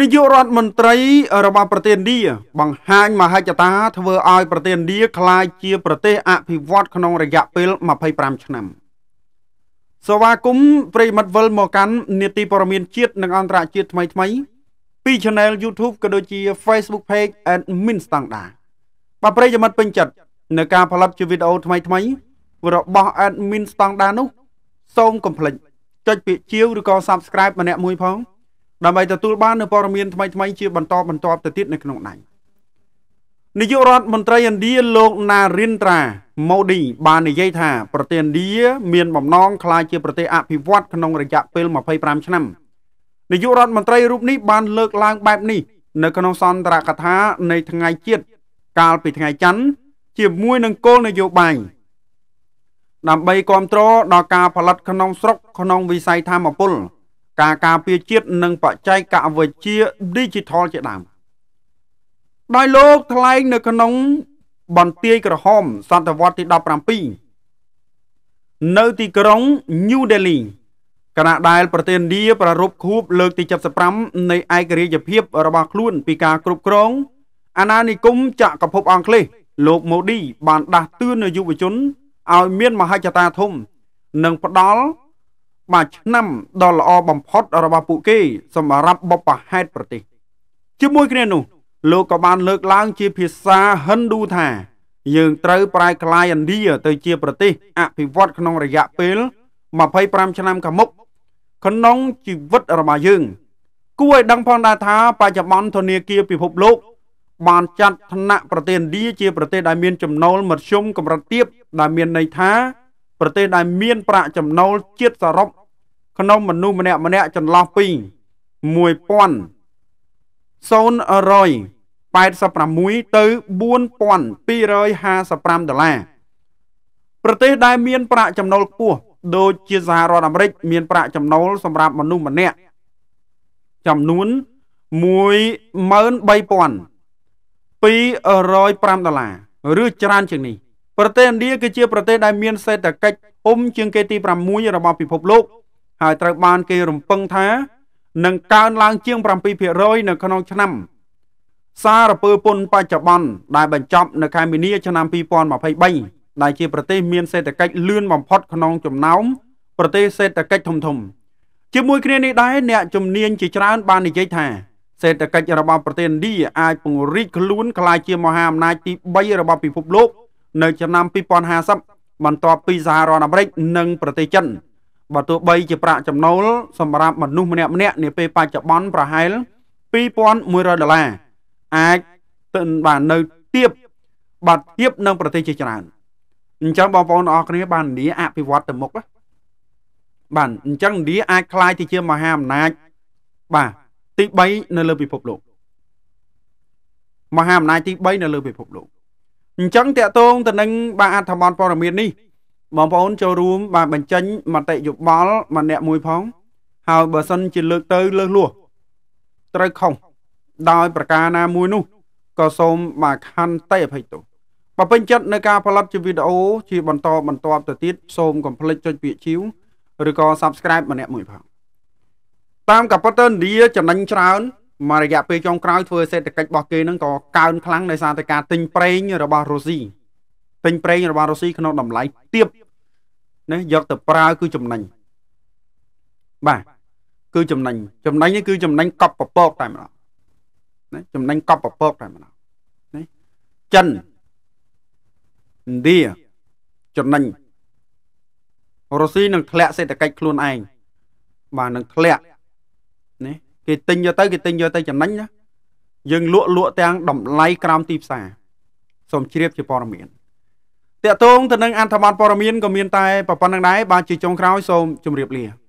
នាយករដ្ឋមន្ត្រី របស់ប្រទេសឥណ្ឌាបង្ហាញមហិច្ឆតាធ្វើឲ្យប្រទេសឥណ្ឌាក្លាយជា ប្រទេសអភិវឌ្ឍក្នុងរយៈពេល25ឆ្នាំសវាគមប្រិមិត្តវិលមកកាន់នេតិព័រមានជាតិនិងអន្តរជាតិថ្មីថ្មីពី Channel YouTube ក៏ដូចជា Facebook Page Admin Standard បើប្រិយមិត្តពេញចិត្តនៅការផលិតជាវីដេអូថ្មីថ្មីរបស់ Admin Standard នោះសូមកុំភ្លេចចុចពាក្យជាវឬក៏ Subscribe ម្នាក់មួយផងដើម្បីទទួលបាននូវព័ត៌មានថ្មីៗជាបន្តបន្ទាប់ទៅទៀតនៅក្នុងដៃនាយករដ្ឋមន្ត្រីឥណ្ឌាលោកណារិនត្រាម៉ូឌីបាននិយាយថា ប្រទេសឥណ្ឌាមានបំណងក្លាយជាប្រទេសអភិវឌ្ឍក្នុងរយៈពេល25ឆ្នាំនាយករដ្ឋមន្ត្រីរូបនេះបានលើកឡើងបែបនេះនៅក្នុងសន្ទរកថានៃថ្ងៃជាតិកាលពីថ្ងៃច័ន្ទជាមួយនឹងគោលនយោបាយដើម្បីគ្រប់គ្រងដល់ការផលិតក្នុងស្រុកក្នុងវិស័យធម្មពលការការពារជាតិនិងបច្ចេកវិទ្យា Digital ជាដើមដោយលោកថ្លែងនៅក្នុង បន្ទាយក្រហមសតវត្សទី17នៅទីក្រុង New Delhi គណៈដែល ប្រធាននីប្រារព្ធខួបលើកទី75នៃឯករាជ្យភាពរបស់ខ្លួនពីការគ្រប់គ្រងអាណានិគមចក្រភពអង់គ្លេសលោកម៉ូឌីបានដាស់តឿនយុវជនឲ្យ មាន មហិច្ឆតាធំនិងផ្ដល់មួយឆ្នាំដ៏ល្អបំផុតរបស់ពួកគេសម្រាប់បបហេតុប្រទេសជាមួយគ្នានោះលោកក៏បានលើកឡើង ជាភាសាហិណ្ឌូថាយើងត្រូវប្រែក្លាយឥណ្ឌាទៅជាប្រទេសអភិវឌ្ឍក្នុងរយៈពេល25ឆ្នាំខាងមុខក្នុងជីវិតរបស់យើងគួរឲ្យដឹងផងដែរថាបច្ចុប្បន្នធនាគារពិភពលោកបានចាត់ថ្នាក់ប្រទេសឥណ្ឌាជាប្រទេសដែលមានចំណូលមធ្យមកម្រិតទាបដែលមានន័យថាប្រទេស ដែលមានប្រាក់ចំណូលជាតិសរុបក្នុងមនុស្សម្នាក់ម្នាក់ចន្លោះពី1086ទៅ4255ដុល្លារប្រទេសដែលមានប្រាក់ចំណូលខ្ពស់ដូចជាសហរដ្ឋអាមេរិក មានប្រាក់ចំណូលសម្រាប់មនុស្សម្នាក់ចំនួន13000 205ដុល្លារឬច្រើនជាងនេះប្រទេសឥណ្ឌាគឺជាប្រទេសដែលមានសេដ្ឋកិច្ចអ៊ុំជាងគេទី6របស់ពិភពលោកហើយត្រូវបានគេរំពឹងថានឹងកើនឡើងជាង7%នៅក្នុងឆ្នាំសារពើពន្ធបច្ចុប្បន្នដែលបញ្ចប់នៅខែមីនាឆ្នាំ2023ដែលជាប្រទេសមានសេដ្ឋកិច្ចលឿនបំផុតក្នុងចំណោមប្រទេសសេដ្ឋកិច្ចធំធំជាមួយគ្នានេះដែរអ្នកជំនាញជាច្រើនបាននិយាយថាសេដ្ឋកិច្ចរបស់ប្រទេសឥណ្ឌាអាចពង្រីកខ្លួនក្លាយជាមហាអំណាចទី3របស់ពិភពលោកនៅឆ្នាំ2050បន្ទាប់ពីសហរដ្ឋអាមេរិកនិង ប្រទេសចិនបើទោះបីជាប្រាក់ចំណូលសម្រាប់មនុស្សម្នាក់ម្នាក់នាពេលបច្ចុប្បន្នប្រហែល2100ដុល្លារអាចទៅបាននៅទៀបបាត់ទៀបនឹងប្រទេសជាច្រើនអញ្ចឹងបងប្អូនអរគ្នាបានឥណ្ឌាអភិវឌ្ឍទៅមុខបានអញ្ចឹងឥណ្ឌាអាចคล้ายទៅជាមហាអំណាចបាទទី3នៅលើពិភពលោកមហាអំណាចទី3នៅលើពិភពលោកអញ្ចឹងតកតងទៅនឹងបាទអត្ថបទព័ត៌មាននេះបងប្អូនចូលរួមបាទបញ្ចេញមតិយោបល់ម្នាក់មួយផង ហើយបើសិនជាលើកទៅលើសលួសត្រូវខុសដោយប្រការណាមួយនោះក៏សូមបាទខន្តីអភ័យទោសបើពេញចិត្តនៅការផលិតជាវីដេអូជាបន្តបន្តទៅទៀតសូមកុំភ្លេចចុចពាក្យជីវឬក៏ Subscribe ម្នាក់មួយផងតាមកាប៉ាតឺឥណ្ឌាចំណេញច្រើនមករយៈពេលចុងក្រោយធ្វើសេដ្ឋកិច្ចរបស់គេនឹងក៏កើនខ្លាំងដោយសារតែការទិញប្រេងរបស់រុស្ស៊ីទិញប្រេងរបស់រុស្ស៊ីក្នុងតម្លៃទាបណាយកទៅប្រើគឺចំណេញបាទគឺចំណេញចំណេញនេះគឺចំណេញកប់ពពកតែម្ដងណាចំណេញកប់ពពកតែម្ដងណាចិនឥណ្ឌាចំណេញរុស្ស៊ីនឹងធ្លាក់សេដ្ឋកិច្ចខ្លួនឯងបាទនឹងធ្លាក់ណាគេទិញយកទៅគេទិញយកទៅចំណេញណាយើងលក់លក់ទាំងតម្លៃក្រោមទីផ្សារសូមជ្រាបជាព័ត៌មានតកតងទៅនឹងអន្តរបានព័ត៌មានក៏មានតែប៉ុណ្្នឹងដែរបាទជាចុងក្រោយសូមជម្រាបលា